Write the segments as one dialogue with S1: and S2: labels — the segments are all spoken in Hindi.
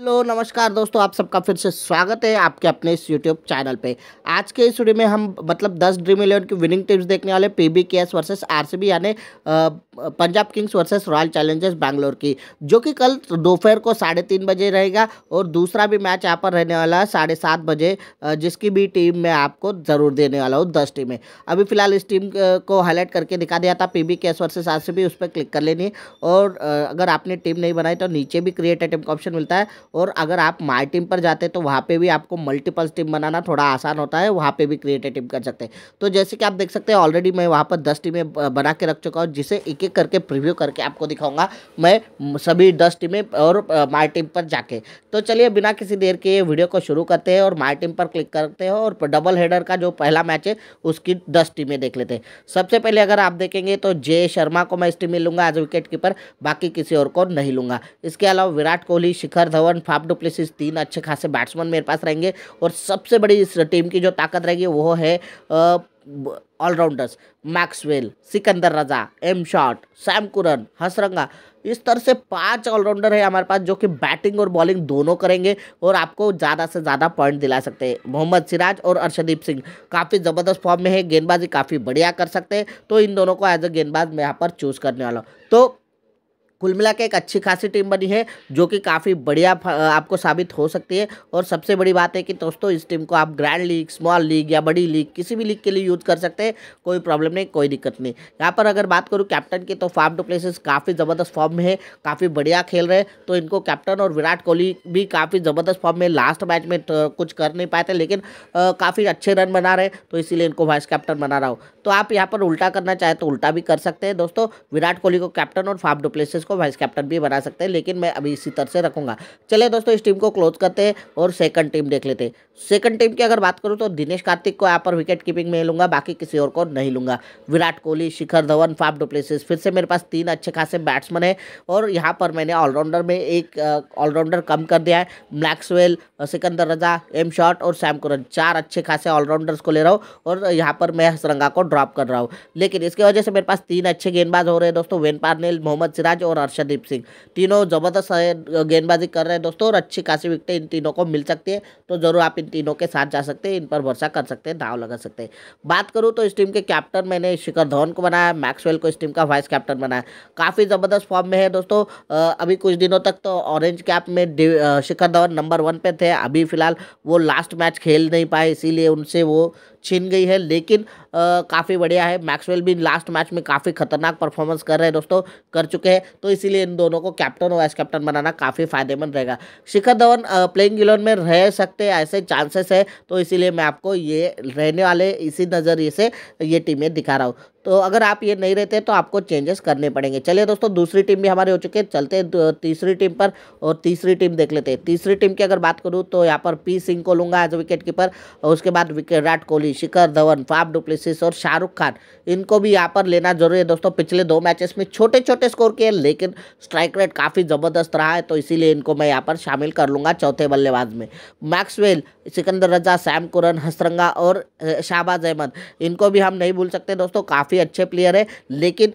S1: हेलो नमस्कार दोस्तों आप सबका फिर से स्वागत है आपके अपने इस यूट्यूब चैनल पे आज के इस वीडियो में हम मतलब 10 ड्रीम इलेवन की विनिंग टिप्स देखने वाले P B K S versus R यानी Punjab Kings versus Royal Challengers Bangalore की जो कि कल दोपहर को साढ़े तीन बजे रहेगा और दूसरा भी मैच यहाँ पर रहने वाला है साढ़े सात बजे जिसकी भी टीम मैं आपको ज़रूर देने वाला हूँ दस टीमें अभी फिलहाल इस टीम को हाईलाइट करके दिखा दिया था P B K S versus R उस पर क्लिक कर लेनी और अगर आपने टीम नहीं बनाई तो नीचे भी क्रिएट आइटम का ऑप्शन मिलता है और अगर आप माई टीम पर जाते तो वहाँ पे भी आपको मल्टीपल टीम बनाना थोड़ा आसान होता है वहाँ पे भी क्रिएटेड टीम कर सकते हैं तो जैसे कि आप देख सकते हैं ऑलरेडी मैं वहाँ पर दस टीमें बना के रख चुका हूँ जिसे एक एक करके प्रिव्यू करके आपको दिखाऊंगा मैं सभी दस टीमें और माई टीम पर जाके तो चलिए बिना किसी देर के वीडियो को शुरू करते हैं और माई टीम पर क्लिक करते हैं और डबल हेडर का जो पहला मैच है उसकी दस टीमें देख लेते हैं सबसे पहले अगर आप देखेंगे तो जय शर्मा को मैं इस टीम में लूँगा एज विकेट कीपर बाकी किसी और को नहीं लूँगा इसके अलावा विराट कोहली शिखर धवन रन फाफ डुप्लेसिस तीन अच्छे खासे बैट्समैन मेरे पास रहेंगे और सबसे बड़ी इस टीम की जो ताकत रहेगी वो है allrounders Maxwell Sikandar Raza M Short Sam Curran Hasaranga इस तरह से पांच ऑलराउंडर है हमारे पास जो कि बैटिंग और बॉलिंग दोनों करेंगे और आपको ज़्यादा से ज़्यादा पॉइंट दिला सकते हैं मोहम्मद सिराज और अर्शदीप सिंह काफ़ी ज़बरदस्त फॉर्म में है गेंदबाजी काफ़ी बढ़िया कर सकते हैं तो इन दोनों को एज अ गेंदबाज मैं यहाँ पर चूज़ करने वाला हूँ तो कुल मिला के एक अच्छी खासी टीम बनी है जो कि काफ़ी बढ़िया आपको साबित हो सकती है और सबसे बड़ी बात है कि दोस्तों इस टीम को आप ग्रैंड लीग स्मॉल लीग या बड़ी लीग किसी भी लीग के लिए यूज़ कर सकते हैं कोई प्रॉब्लम नहीं कोई दिक्कत नहीं यहाँ पर अगर बात करूँ कैप्टन की तो फार्म टू प्लेसेस काफ़ी ज़बरदस्त फॉर्म में है काफ़ी बढ़िया खेल रहे तो इनको कैप्टन और विराट कोहली भी काफ़ी ज़बरदस्त फॉर्म में लास्ट मैच में तो कुछ कर नहीं पाए थे लेकिन काफ़ी अच्छे रन बना रहे तो इसीलिए इनको वाइस कैप्टन बना रहा हूँ तो आप यहाँ पर उल्टा करना चाहें तो उल्टा भी कर सकते हैं दोस्तों विराट कोहली को कैप्टन और फार्म डुप्लेसिस इसको वाइस कैप्टन भी बना सकते हैं लेकिन मैं अभी इसी तरह से रखूँगा चले दोस्तों इस टीम को क्लोज करते हैं और सेकंड टीम देख लेते हैं सेकंड टीम की अगर बात करूँ तो दिनेश कार्तिक को यहाँ पर विकेट कीपिंग में लूँगा बाकी किसी और को नहीं लूँगा विराट कोहली शिखर धवन फाफ डुप्लेसिस फिर से मेरे पास तीन अच्छे खासे बैट्समैन है और यहाँ पर मैंने ऑलराउंडर में एक ऑलराउंडर कम कर दिया है Maxwell Sikandar Raza M Short और सैम कुरन चार अच्छे खासे ऑलराउंडर्स को ले रहा हूँ और यहाँ पर मैं हसरंगा को ड्रॉप कर रहा हूँ लेकिन इसके वजह से मेरे पास तीन अच्छे गेंदबाज हो रहे हैं दोस्तों वेन पारनेल मोहम्मद सिराज और और हर्षदीप सिंह तीनों ज़बरदस्त गेंदबाजी कर रहे हैं दोस्तों और अच्छी खासी विकटें इन तीनों को मिल सकती है तो ज़रूर आप इन तीनों के साथ जा सकते हैं इन पर भरोसा कर सकते हैं दाव लगा सकते हैं बात करूँ तो इस टीम के कैप्टन मैंने शिखर धवन को बनाया मैक्सवेल को इस टीम का वाइस कैप्टन बनाया काफ़ी ज़बरदस्त फॉर्म में है दोस्तों अभी कुछ दिनों तक तो ऑरेंज कैप में शिखर धवन नंबर वन पे थे अभी फिलहाल वो लास्ट मैच खेल नहीं पाए इसीलिए उनसे वो छिन गई है लेकिन काफ़ी बढ़िया है मैक्सवेल भी लास्ट मैच में काफ़ी खतरनाक परफॉर्मेंस कर रहे हैं दोस्तों कर चुके हैं तो इसीलिए इन दोनों को कैप्टन और वाइस कैप्टन बनाना काफ़ी फायदेमंद रहेगा शिखर धवन प्लेइंग इलेवन में रह सकते ऐसे चांसेस है तो इसीलिए मैं आपको ये रहने वाले इसी नज़रिए से ये टीमें दिखा रहा हूँ तो अगर आप ये नहीं रहते तो आपको चेंजेस करने पड़ेंगे चलिए दोस्तों दूसरी टीम भी हमारे हो चुकी है चलते तीसरी टीम पर और तीसरी टीम देख लेते हैं तीसरी टीम की अगर बात करूँ तो यहाँ पर पी सिंह को लूँगा एज विकेट कीपर और उसके बाद विराट कोहली शिखर धवन फाफ डुप्लेसिस और शाहरुख खान इनको भी यहाँ पर लेना जरूरी है दोस्तों पिछले दो मैचेस में छोटे छोटे स्कोर किए लेकिन स्ट्राइक रेट काफ़ी ज़बरदस्त रहा है तो इसीलिए इनको मैं यहाँ पर शामिल कर लूँगा चौथे बल्लेबाज में Maxwell Sikandar Raza Sam Curran Hasaranga और शहबाज अहमद इनको भी हम नहीं भूल सकते दोस्तों काफ़ी काफ़ी अच्छे प्लेयर है लेकिन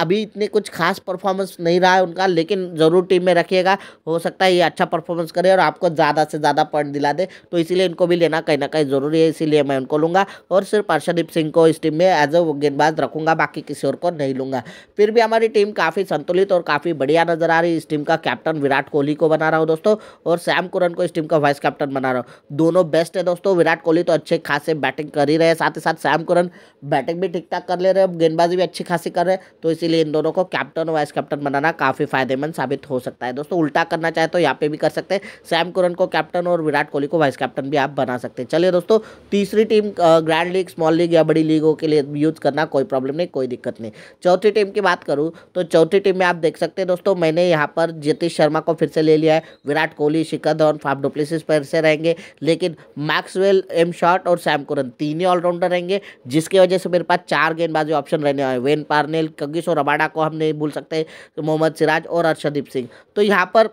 S1: अभी इतने कुछ खास परफॉर्मेंस नहीं रहा है उनका लेकिन ज़रूर टीम में रखिएगा हो सकता है ये अच्छा परफॉर्मेंस करे और आपको ज़्यादा से ज़्यादा पॉइंट दिला दे तो इसीलिए इनको भी लेना कहीं ना कहीं ज़रूरी है इसीलिए मैं उनको लूँगा और सिर्फ अर्षदीप सिंह को इस टीम में एज अ गेंदबाज रखूँगा बाकी किसी और को नहीं लूँगा फिर भी हमारी टीम काफ़ी संतुलित और काफ़ी बढ़िया नज़र आ रही है इस टीम का कैप्टन विराट कोहली को बना रहा हूँ दोस्तों और सैम कुरन को इस टीम का वाइस कैप्टन बना रहा हूँ दोनों बेस्ट है दोस्तों विराट कोहली तो अच्छे खासे बैटिंग कर ही रहे हैं साथ ही साथ सैम कुरन बैटिंग भी ठीक ठाक कर ले रहे प्लेयर अब गेंदबाजी भी अच्छी खासी कर रहे हैं तो इसीलिए इन दोनों को कैप्टन और वाइस कैप्टन बनाना काफ़ी फायदेमंद साबित हो सकता है दोस्तों उल्टा करना चाहे तो यहाँ पे भी कर सकते हैं सैम कुरन को कैप्टन और विराट कोहली को वाइस कैप्टन भी आप बना सकते हैं चलिए दोस्तों तीसरी team grand league small league या बड़ी लीगों के लिए यूज़ करना कोई प्रॉब्लम नहीं कोई दिक्कत नहीं चौथी टीम की बात करूँ तो चौथी टीम में आप देख सकते हैं दोस्तों मैंने यहाँ पर जतीश शर्मा को फिर से ले लिया है विराट कोहली शिखर धवन फाफ डुप्लिस पर से रहेंगे लेकिन मैक्सवेल एम शॉर्ट और सैम कुरन तीन ही ऑलराउंडर रहेंगे जिसकी वजह से मेरे पास चार गेंदबाज जो ऑप्शन रहने वाले वेन पार्नेल कगिस और रबाडा को हम नहीं भूल सकते मोहम्मद सिराज और अर्षदीप सिंह तो यहाँ पर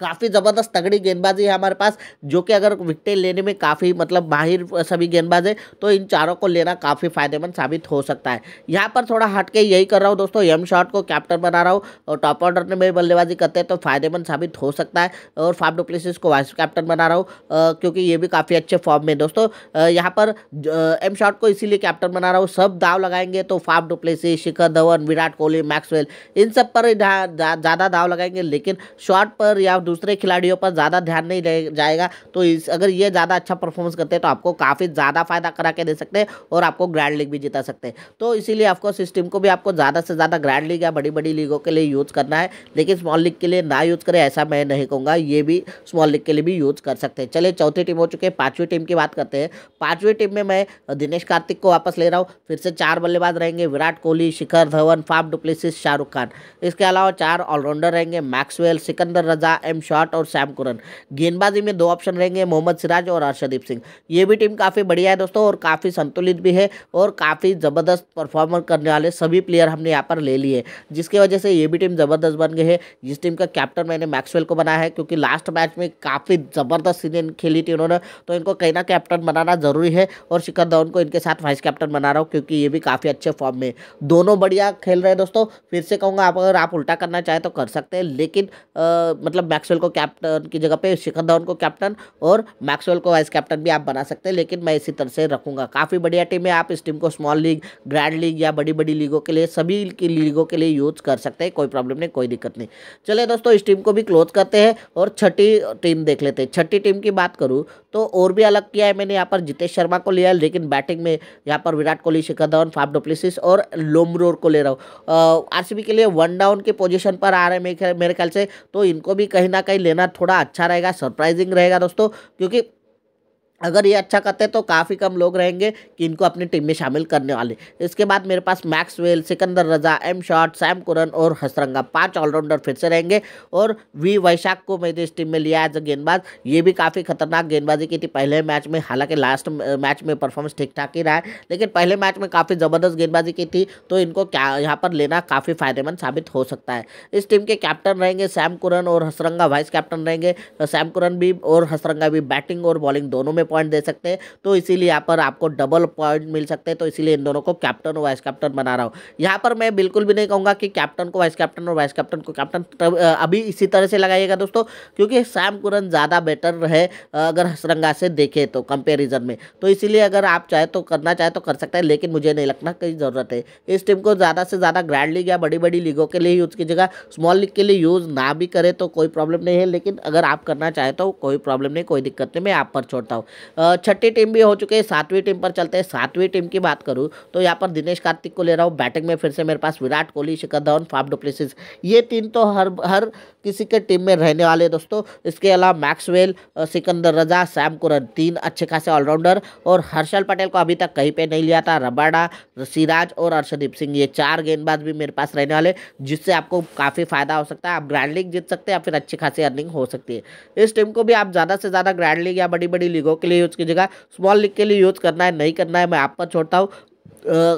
S1: काफ़ी ज़बरदस्त तगड़ी गेंदबाजी है हमारे पास जो कि अगर विकटें लेने में काफ़ी मतलब माहिर सभी गेंदबाज है तो इन चारों को लेना काफ़ी फायदेमंद साबित हो सकता है यहाँ पर थोड़ा हट के यही कर रहा हूँ दोस्तों एम शॉट को कैप्टन बना रहा हूँ और टॉप ऑर्डर में बल्लेबाजी करते हैं तो फायदेमंद साबित हो सकता है और फाफ डुप्लेसिस को वाइस कैप्टन बना रहा हूँ क्योंकि ये भी काफ़ी अच्छे फॉर्म में दोस्तों यहाँ पर एम शॉट को इसीलिए कैप्टन बना रहा हूँ सब दाव लगाएंगे तो Faf du Plessis Shikhar Dhawan Virat Kohli Maxwell इन सब पर ज़्यादा दाव लगाएंगे लेकिन शॉट पर या दूसरे खिलाड़ियों पर ज़्यादा ध्यान नहीं जाएगा तो इस अगर ये ज़्यादा अच्छा परफॉर्मेंस करते हैं तो आपको काफ़ी ज़्यादा फायदा करा के दे सकते हैं और आपको ग्रैंड लीग भी जिता सकते हैं तो इसीलिए आपको सिस्टम को भी आपको ज़्यादा से ज़्यादा ग्रैंड लीग या बड़ी बड़ी लीगों के लिए यूज़ करना है लेकिन स्मॉल लीग के लिए ना यूज़ करें ऐसा मैं नहीं कहूँगा ये भी स्मॉल लीग के लिए भी यूज़ कर सकते हैं चलिए चौथी टीम हो चुकी है पाँचवीं टीम की बात करते हैं पाँचवीं टीम में मैं दिनेश कार्तिक को वापस ले रहा हूँ फिर से चार बल्लेबाज रहेंगे विराट कोहली शिखर धवन फाफ डुप्लेसिस शाहरुख खान इसके अलावा चार ऑलराउंडर रहेंगे मैक्सवेल सिकंदर रजा टाइम शॉट और सैम कुरन गेंदबाजी में दो ऑप्शन रहेंगे मोहम्मद सिराज और अर्षदीप सिंह ये भी टीम काफ़ी बढ़िया है दोस्तों और काफ़ी संतुलित भी है और काफ़ी ज़बरदस्त परफॉर्मर करने वाले सभी प्लेयर हमने यहाँ पर ले लिए जिसकी वजह से ये भी टीम ज़बरदस्त बन गई है जिस टीम का कैप्टन मैंने मैक्सवेल को बनाया है क्योंकि लास्ट मैच में काफ़ी ज़बरदस्त सीजन खेली थी उन्होंने तो इनको कहीं ना कैप्टन बनाना ज़रूरी है और शिखर धवन को इनके साथ वाइस कैप्टन बना रहा हूँ क्योंकि ये भी काफ़ी अच्छे फॉर्म में दोनों बढ़िया खेल रहे हैं दोस्तों फिर से कहूँगा आप अगर आप उल्टा करना चाहें तो कर सकते हैं लेकिन आ, मतलब मैक्सवेल को कैप्टन की जगह पे शिखर धवन को कैप्टन और मैक्सवेल को वाइस कैप्टन भी आप बना सकते हैं लेकिन मैं इसी तरह से रखूंगा काफ़ी बढ़िया टीम है आप इस टीम को स्मॉल लीग ग्रैंड लीग या बड़ी बड़ी लीगों के लिए सभी की लीगों के लिए यूज कर सकते हैं कोई प्रॉब्लम नहीं कोई दिक्कत नहीं चले दोस्तों इस टीम को भी क्लोज करते हैं और छठी टीम देख लेते हैं छठी टीम की बात करूँ तो और भी अलग किया है मैंने यहाँ पर जितेश शर्मा को लिया लेकिन बैटिंग में यहाँ पर विराट कोहली शिखर धवन फाफ डोप्लिस और लोमरोर को ले रहा हूँ आरसीबी के लिए वन डाउन के पोजिशन पर आ रहे हैं मेरे ख्याल से तो इनको भी कहीं कहीं ना कहीं लेना थोड़ा अच्छा रहेगा सरप्राइजिंग रहेगा दोस्तों क्योंकि अगर ये अच्छा करते हैं तो काफ़ी कम लोग रहेंगे कि इनको अपनी टीम में शामिल करने वाले इसके बाद मेरे पास Maxwell Sikandar Raza M Short Sam Curran और हसरंगा पांच ऑलराउंडर फिर से रहेंगे और वी वैशाख को मैंने इस टीम में लिया एज अ गेंदबाज ये भी काफ़ी खतरनाक गेंदबाजी की थी पहले मैच में हालांकि लास्ट मैच में परफॉर्मेंस ठीक ठाक ही रहा है लेकिन पहले मैच में काफ़ी ज़बरदस्त गेंदबाजी की थी तो इनको क्या यहाँ पर लेना काफ़ी फ़ायदेमंद साबित हो सकता है इस टीम के कैप्टन रहेंगे सैम कुरन और हसरंगा वाइस कैप्टन रहेंगे सैम कुरन भी और हसरंगा भी बैटिंग और बॉलिंग दोनों में में पॉइंट दे सकते हैं तो इसीलिए यहाँ पर आपको डबल पॉइंट मिल सकते हैं तो इसीलिए इन दोनों को कैप्टन और वाइस कैप्टन बना रहा हूँ यहाँ पर मैं बिल्कुल भी नहीं कहूँगा कि कैप्टन को वाइस कैप्टन और वाइस कैप्टन को कैप्टन अभी इसी तरह से लगाइएगा दोस्तों क्योंकि सैम कुरन ज़्यादा बेटर है अगर हसरंगा से देखे तो कंपेरिजन में तो इसीलिए अगर आप चाहे तो करना चाहे तो कर सकते हैं लेकिन मुझे नहीं लगना कहीं ज़रूरत है इस टीम को ज़्यादा से ज़्यादा ग्रैंड लीग या बड़ी बड़ी लीगों के लिए यूज़ कीजिएगा स्मॉल लीग के लिए यूज़ ना भी करें तो कोई प्रॉब्लम नहीं है लेकिन अगर आप करना चाहे तो कोई प्रॉब्लम नहीं कोई दिक्कत नहीं मैं आप पर छोड़ता हूँ छठी टीम भी हो चुकी है सातवीं टीम पर चलते हैं सातवीं टीम की बात करूँ तो यहाँ पर दिनेश कार्तिक को ले रहा हूँ बैटिंग में फिर से मेरे पास विराट कोहली शिखर धवन फाफ डुप्लेसिस ये तीन तो हर हर किसी के टीम में रहने वाले दोस्तों इसके अलावा Maxwell Sikandar Raza Sam Curran तीन अच्छे खासे ऑलराउंडर और हर्षल पटेल को अभी तक कहीं पे नहीं लिया था रबाडा सिराज और अर्षदीप सिंह ये चार गेंदबाज भी मेरे पास रहने वाले जिससे आपको काफ़ी फ़ायदा हो सकता है आप ग्रैंड लीग जीत सकते हैं या फिर अच्छी खासी अर्निंग हो सकती है इस टीम को भी आप ज़्यादा से ज़्यादा ग्रैंड लीग या बड़ी बड़ी लीगों के लिए यूज कीजिएगा स्मॉल लीग के लिए यूज करना है नहीं करना है मैं आप पर छोड़ता हूँ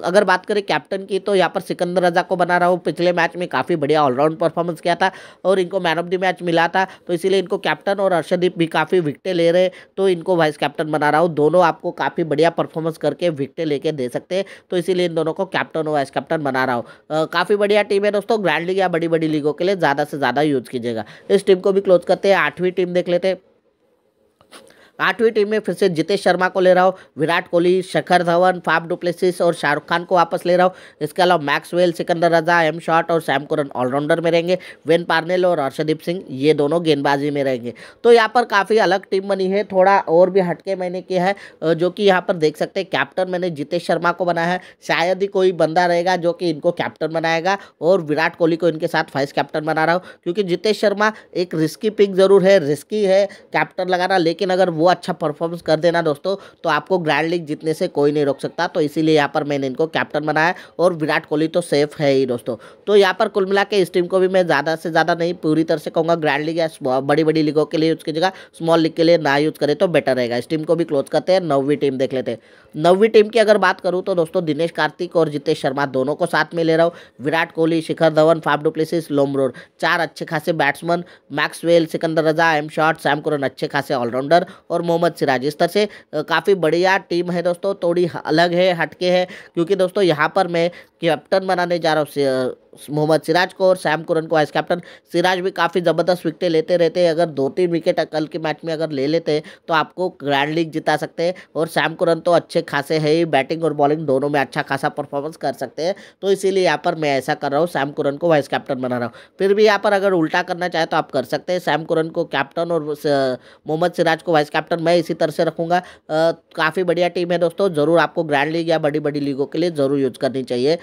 S1: अगर बात करें कैप्टन की तो यहाँ पर सिकंदर रजा को बना रहा हूँ पिछले मैच में काफ़ी बढ़िया ऑलराउंड परफॉर्मेंस किया था और इनको मैन ऑफ द मैच मिला था तो इसीलिए इनको कैप्टन और अर्षदीप भी काफ़ी विकटें ले रहे तो इनको वाइस कैप्टन बना रहा हूँ दोनों आपको काफ़ी बढ़िया परफॉर्मेंस करके विकटे लेके दे सकते हैं तो इसीलिए इन दोनों को कैप्टन और वाइस कैप्टन बना रहा हूँ काफ़ी बढ़िया टीम है दोस्तों ग्रैंड लीग या बड़ी बड़ी लीगों के लिए ज़्यादा से ज़्यादा यूज़ कीजिएगा इस टीम को भी क्लोज करते हैं आठवीं टीम देख लेते हैं आठवीं टीम में फिर से जितेश शर्मा को ले रहा हूँ विराट कोहली शखर धवन फाफ डुप्लेसिस और शाहरुख खान को वापस ले रहा हूँ इसके अलावा Maxwell Sikandar Raza M Short और सैम कुरन ऑलराउंडर में रहेंगे वेन पार्नेल और हर्षदीप सिंह ये दोनों गेंदबाजी में रहेंगे तो यहाँ पर काफ़ी अलग टीम बनी है थोड़ा और भी हटके मैंने किया है जो कि यहाँ पर देख सकते हैं कैप्टन मैंने जितेश शर्मा को बनाया है शायद ही कोई बंदा रहेगा जो कि इनको कैप्टन बनाएगा और विराट कोहली को इनके साथ वाइस कैप्टन बना रहा हूँ क्योंकि जितेश शर्मा एक रिस्की पिक जरूर है रिस्की है कैप्टन लगाना लेकिन अगर वो अच्छा परफॉर्मेंस कर देना दोस्तों तो आपको ग्रैंड लीग जीतने से कोई नहीं रोक सकता तो इसीलिए यहाँ पर मैंने इनको कैप्टन बनाया और विराट कोहली तो सेफ है ही दोस्तों तो यहाँ पर कुल मिला इस टीम को भी मैं ज़्यादा से ज़्यादा नहीं पूरी तरह से कहूँगा ग्रैंड लीग या बड़ी बड़ी लीगों के लिए यूज़ कीजिएगा स्मॉल लीग के लिए ना यूज़ करें तो बेटर रहेगा इस टीम को भी क्लोज करते हैं नौवीं टीम देख लेते हैं नौवीं टीम की अगर बात करूँ तो दोस्तों दिनेश कार्तिक और जितेश शर्मा दोनों को साथ में ले रहा हूँ विराट कोहली शिखर धवन फाफ डुप्लेसिस लोमरोड चार अच्छे खासे batsman Maxwell Sikandar Raza M Short Sam Curran अच्छे खासे ऑलराउंडर और और मोहम्मद सिराज इस तरह से काफ़ी बढ़िया टीम है दोस्तों थोड़ी अलग है हटके है क्योंकि दोस्तों यहाँ पर मैं कैप्टन बनाने जा रहा हूँ मोहम्मद सिराज को और सैम कुरन को वाइस कैप्टन सिराज भी काफ़ी ज़बरदस्त विकटें लेते रहते हैं अगर दो तीन विकेट कल के मैच में अगर ले लेते हैं तो आपको ग्रैंड लीग जिता सकते हैं और सैम कुरन तो अच्छे खासे है ही बैटिंग और बॉलिंग दोनों में अच्छा खासा परफॉर्मेंस कर सकते हैं तो इसीलिए यहाँ पर मैं ऐसा कर रहा हूँ सैम कुरन को वाइस कैप्टन बना रहा हूँ फिर भी यहाँ पर अगर उल्टा करना चाहे तो आप कर सकते हैं सैम कुरन को कैप्टन और मोहम्मद सिराज को वाइस कैप्टन मैं इसी तरह से रखूँगा काफ़ी बढ़िया टीम है दोस्तों ज़रूर आपको ग्रैंड लीग या बड़ी बड़ी लीगों के लिए ज़रूर यूज़ करनी चाहिए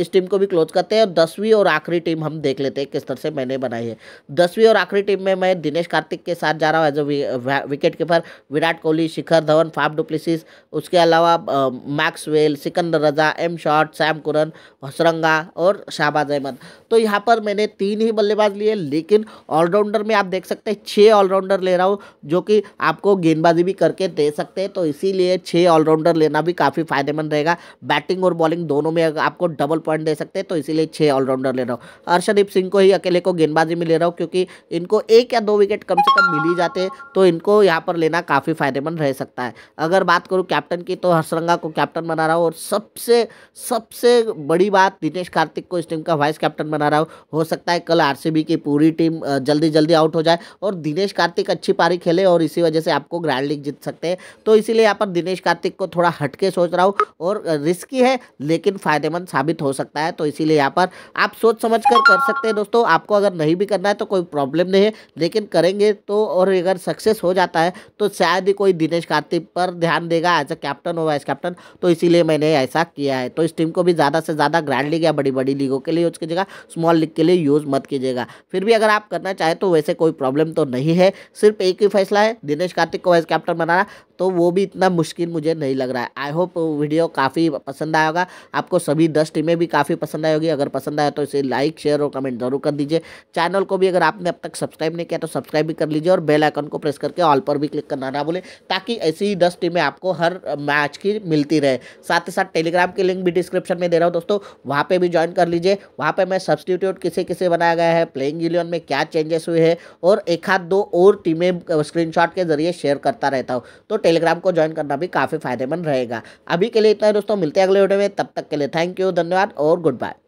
S1: इस टीम को भी क्लोज करते हैं और दस दसवीं और आखिरी टीम हम देख लेते हैं किस तरह से मैंने बनाई है दसवीं और आखिरी टीम में मैं दिनेश कार्तिक के साथ जा रहा हूँ as a wicket keeper Virat Kohli Shikhar Dhawan Faf du Plessis उसके अलावा Maxwell Sikandar Raza M Short Sam Curran Hasaranga और शाहबाज अहमद तो यहाँ पर मैंने तीन ही बल्लेबाज लिए लेकिन ऑलराउंडर में आप देख सकते हैं छः ऑलराउंडर ले रहा हूँ जो कि आपको गेंदबाजी भी करके दे सकते हैं तो इसीलिए छः ऑलराउंडर लेना भी काफ़ी फायदेमंद रहेगा बैटिंग और बॉलिंग दोनों में आपको डबल पॉइंट दे सकते हैं तो इसीलिए छः ऑलराउंडर ले रहा हूँ अर्षदीप सिंह को ही अकेले को गेंदबाजी में ले रहा हूँ क्योंकि इनको एक या दो विकेट कम से कम मिल ही जाते तो इनको यहाँ पर लेना काफ़ी फायदेमंद रह सकता है अगर बात करूँ कैप्टन की तो हर्षरंगा को कैप्टन बना रहा हूँ और सबसे सबसे बड़ी बात दिनेश कार्तिक को इस टीम का वाइस कैप्टन बना रहा हूँ हो सकता है कल आर की पूरी टीम जल्दी जल्दी आउट हो जाए और दिनेश कार्तिक अच्छी पारी खेले और इसी वजह से आपको ग्रैंड लीग जीत सकते हैं तो इसीलिए यहाँ पर दिनेश कार्तिक को थोड़ा हटके सोच रहा हूँ और रिस्की है लेकिन फायदेमंद साबित हो सकता है तो इसीलिए यहाँ पर आप सोच समझ कर कर सकते हैं दोस्तों आपको अगर नहीं भी करना है तो कोई प्रॉब्लम नहीं है लेकिन करेंगे तो और अगर सक्सेस हो जाता है तो शायद ही कोई दिनेश कार्तिक पर ध्यान देगा एज अ कैप्टन और वाइस कैप्टन तो इसीलिए मैंने ऐसा किया है तो इस टीम को भी ज़्यादा से ज़्यादा ग्रैंड लीग या बड़ी बड़ी लीगों के लिए यूज़ कीजिएगा स्मॉल लीग के लिए यूज़ मत कीजिएगा फिर भी अगर आप करना चाहें तो वैसे कोई प्रॉब्लम तो नहीं है सिर्फ एक ही फैसला है दिनेश कार्तिक को वाइस कैप्टन बनाना तो वो भी इतना मुश्किल मुझे नहीं लग रहा है आई होप वीडियो काफ़ी पसंद आया होगा आपको सभी दस टीमें भी काफ़ी पसंद आई होगी अगर पसंद आया तो इसे लाइक शेयर और कमेंट जरूर कर दीजिए चैनल को भी अगर आपने अब तक सब्सक्राइब नहीं किया तो सब्सक्राइब भी कर लीजिए और बेल आइकन को प्रेस करके ऑल पर भी क्लिक करना ना भूलें ताकि ऐसी ही दस टीमें आपको हर मैच की मिलती रहे साथ ही साथ टेलीग्राम की लिंक भी डिस्क्रिप्शन में दे रहा हूँ दोस्तों वहाँ पर भी ज्वाइन कर लीजिए वहाँ पर मैं सब्सटीट्यूट किसे किसे बनाया गया है प्लेइंग इलेवन में क्या चेंजेस हुए हैं और एक हाथ दो और टीमें स्क्रीन के जरिए शेयर करता रहता हूँ तो टेलीग्राम को ज्वाइन करना भी काफ़ी फायदेमंद रहेगा अभी के लिए इतना दोस्तों मिलते हैं अगले वीडियो में तब तक के लिए थैंक यू धन्यवाद और गुड बाय